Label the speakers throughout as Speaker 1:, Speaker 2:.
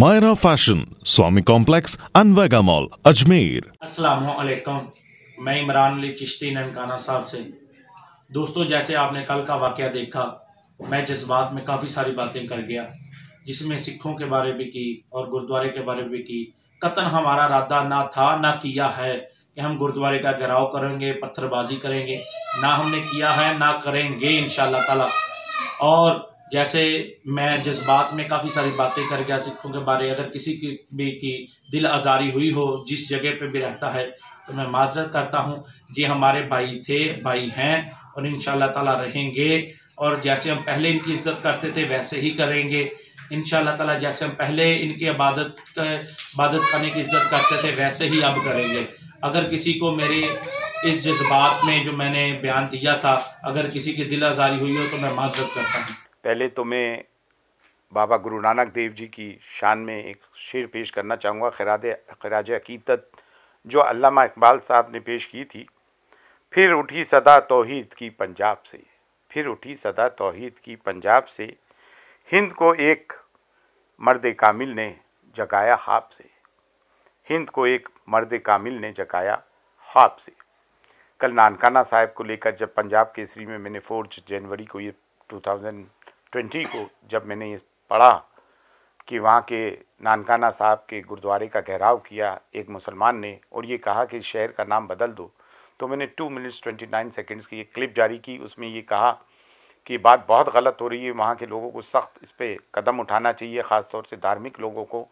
Speaker 1: مائرا fashion Swami complex انویگا mall Ajmer
Speaker 2: السلام علیکم میں عمران علی چشتی ننکانہ صاحب سے دوستو جیسے آپ نے کل کا واقعہ دیکھا میں جذبات میں کافی ساری باتیں کر گیا جس میں سکھوں کے بارے بھی کی اور گردوارے کے بارے بھی کی قطن ہمارا رادہ نہ تھا نہ کیا ہے کہ ہم گردوارے کا گراؤ کریں گے پتھر بازی کریں گے نہ ہم نے کیا ہے نہ کریں گے انشاءاللہ تعالی اور جیسے میں جذبات میں کافی ساری باتیں کر گیا سکھوں کے بارے اگر کسی کی بھی کی دل آزاری ہوئی ہو جس جگہ پہ بھی رہتا ہے تو میں معذرت کرتا ہوں یہ ہمارے بھائی تھے بھائی ہیں اور ان شاء اللہ تعالیٰ رہیں گے اور جیسے ہم پہلے ان کی عزت کرتے تھے ویسے ہی کریں گے ان شاء اللہ تعالیٰ جیسے ہم پہلے ان کی عبادت عبادت خانے کی عزت کرتے تھے ویسے ہی اب کریں گے اگر کسی کو میرے اس جذبات میں جو میں نے بیان دیا تھا اگر کسی کی دل آزاری
Speaker 1: ہوئی ہو تو میں معذرت کرتا ہوں پہلے تو میں بابا نانک دیو جی کی شان میں ایک شعر پیش کرنا چاہوں گا خراج خراج عقیدت جو علامہ اقبال صاحب نے پیش کی تھی پھر اٹھی صدا توحید کی پنجاب سے پھر اٹھی صدا توحید کی پنجاب سے ہند کو ایک مرد کامل نے جگایا خواب سے ہند کو ایک مرد کامل نے جگایا خواب سے کل نانکانہ صاحب کو لے کر جب پنجاب کیسری میں میں نے فورتھ جنوری کو یہ ٹو تھاؤزنڈ ٹوینٹی کو جب میں نے یہ پڑھا کہ وہاں کے نانکانہ صاحب کے گردوارے کا گھیراؤ کیا ایک مسلمان نے اور یہ کہا کہ شہر کا نام بدل دو تو میں نے two minutes twenty nine seconds کی ایک کلپ جاری کی اس میں یہ کہا کہ بات بہت غلط ہو رہی ہے وہاں کے لوگوں کو سخت اس پہ قدم اٹھانا چاہیے خاص طور سے دھارمک لوگوں کو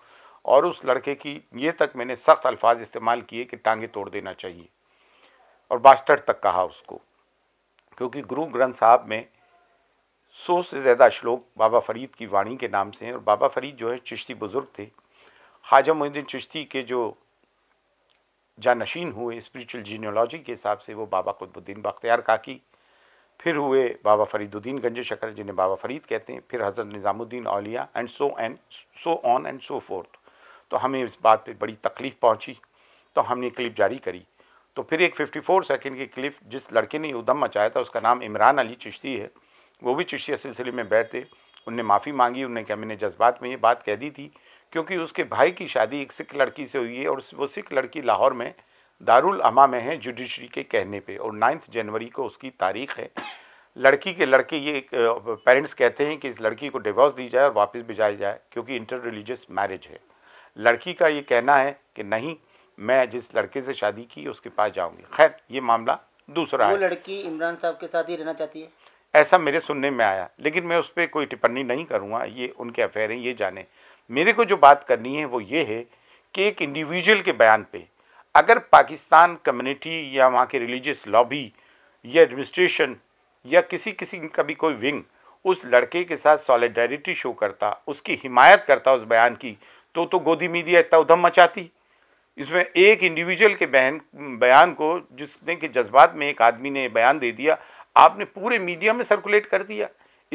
Speaker 1: اور اس لڑکے کی یہ تک میں نے سخت الفاظ استعمال کیے کہ ٹانگیں توڑ دینا چاہیے اور باسٹر تک کہا اس کو کیونکہ گرو گرنتھ صاحب میں سو سے زیادہ شلوک بابا فرید کی وانی کے نام سے ہیں اور بابا فرید جو ہے چشتی بزرگ تھے خواجہ مح چشتی کے جو جانشین ہوئے اسپریچول جینیولوجی کے حساب سے وہ بابا قطب الدین بختیار کا کی پھر ہوئے بابا فرید الدین گنج شکر جنہیں بابا فرید کہتے ہیں پھر حضرت Nizamuddin Auliya and so and so on and so fourth تو ہمیں اس بات پہ بڑی تکلیف پہنچی تو ہم نے کلپ جاری کری تو پھر ایک ففٹی فور سیکنڈ کی کلپ جس لڑکے نے یہ مچایا تھا اس کا نام عمران علی چشتی ہے وہ بھی چشیہ سلسلے میں بی تھے ان نے معافی مانگی انہوں نے کہا میں نے جذبات میں یہ بات کہہ دی تھی کیونکہ اس کے بھائی کی شادی ایک سکھ لڑکی سے ہوئی ہے اور وہ سکھ لڑکی لاہور میں الاما میں ہے جوڈیشری کے کہنے پہ اور نائنتھ جنوری کو اس کی تاریخ ہے لڑکی کے لڑکے یہ پیرنٹس کہتے ہیں کہ اس لڑکی کو ڈیورس دی جائے اور واپس بھیجائی جائے کیونکہ انٹر ریلیجیس میرج ہے لڑکی کا یہ کہنا ہے کہ نہیں میں جس لڑکے سے شادی کی اس کے پاس جاؤں گی خیر یہ معاملہ دوسرا ہے وہ
Speaker 2: لڑکی عمران صاحب کے ساتھ ہی رہنا چاہتی ہے
Speaker 1: ایسا میرے سننے میں آیا لیکن میں اس پہ کوئی ٹپنی نہیں کروں گا یہ ان کے افیئر ہیں یہ جانیں میرے کو جو بات کرنی ہے وہ یہ ہے کہ ایک انڈیویجول کے بیان پہ اگر پاکستان کمیونٹی یا وہاں کے ریلیجس لابی یا ایڈمنسٹریشن یا کسی کسی کا بھی کوئی ونگ اس لڑکے کے ساتھ سالیڈیریٹی شو کرتا اس کی حمایت کرتا اس بیان کی تو تو گودی میڈیا اتنا ادھم مچاتی اس میں ایک انڈیویجول کے بیان کو جس نے کہ جذبات میں ایک آدمی نے بیان دے دیا آپ نے پورے میڈیا میں سرکولیٹ کر دیا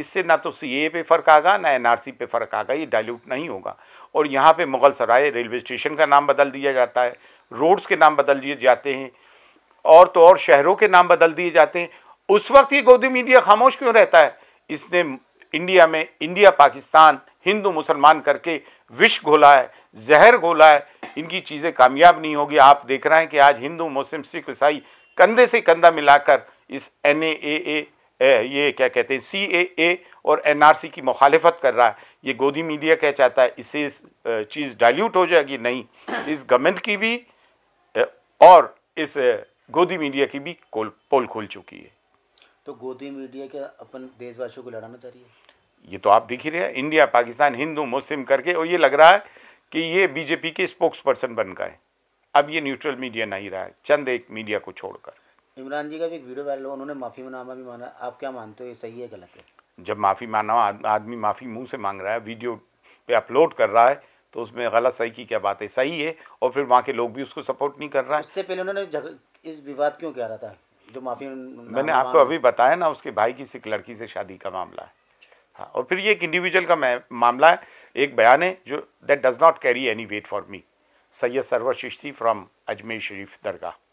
Speaker 1: اس سے نہ تو سی اے پہ فرق آگا نہ این آر سی پہ فرق آگا یہ ڈائلوٹ نہیں ہوگا اور یہاں پہ مغل سرائے ریلوے اسٹیشن کا نام بدل دیا جاتا ہے روڈز کے نام بدل دیے جاتے ہیں اور تو اور شہروں کے نام بدل دیے جاتے ہیں اس وقت یہ گودی میڈیا خاموش کیوں رہتا ہے اس نے انڈیا میں انڈیا پاکستان ہندو مسلمان کر کے وش گھولا ہے زہر گھولا ہے ان کی چیزیں کامیاب نہیں ہوگی آپ دیکھ رہے ہیں کہ آج ہندو مسلم سکھ عیسائی کندھے سے کندھا ملا کر اس این اے اے یہ کیا کہتے ہیں سی اے اے اور این آر سی کی مخالفت کر رہا ہے یہ گودی میڈیا کیا چاہتا ہے اسے چیز ڈائلیوٹ ہو جائے گی نہیں اس گورنمنٹ کی بھی اور اس گودی میڈیا کی بھی پول کھول چکی ہے
Speaker 2: تو گودی میڈیا کیا اپن دیش واسوں کو لڑانا چاہیے
Speaker 1: یہ تو آپ دیکھ ہی رہے انڈیا پاکستان ہندو مسلم کر کے اور یہ لگ رہا ہے کہ یہ بی جے پی کے اسپوکس پرسن بن گئے ہیں اب یہ نیوٹرل میڈیا نہیں رہا ہے چند ایک میڈیا کو چھوڑ کر
Speaker 2: عمران جی کا بھی ایک ویڈیو وائرل ہوا انہوں نے معافی بھی مانا آپ کیا مانتے ہو یہ صحیح ہے
Speaker 1: غلط ہے جب معافی مانا آدمی معافی منہ سے مانگ رہا ہے ویڈیو پہ اپلوڈ کر رہا ہے تو اس میں غلط صحیح کی کیا بات ہے صحیح ہے اور پھر وہاں کے لوگ بھی اس کو سپورٹ نہیں کر رہا ہے اس سے پہلے انہوں نے
Speaker 2: اس واد کیوں کہہ رہا تھا جو معافی میں نے آپ کو ابھی
Speaker 1: بتایا نا اس کے بھائی کی سکھ لڑکی سے شادی کا معاملہ ہے ہاں اور پھر یہ ایک انڈیویجول کا معاملہ ہے ایک بیان ہے جو that does not carry any weight for me Syed Sarwar Chishti from Ajmer Sharif Dargah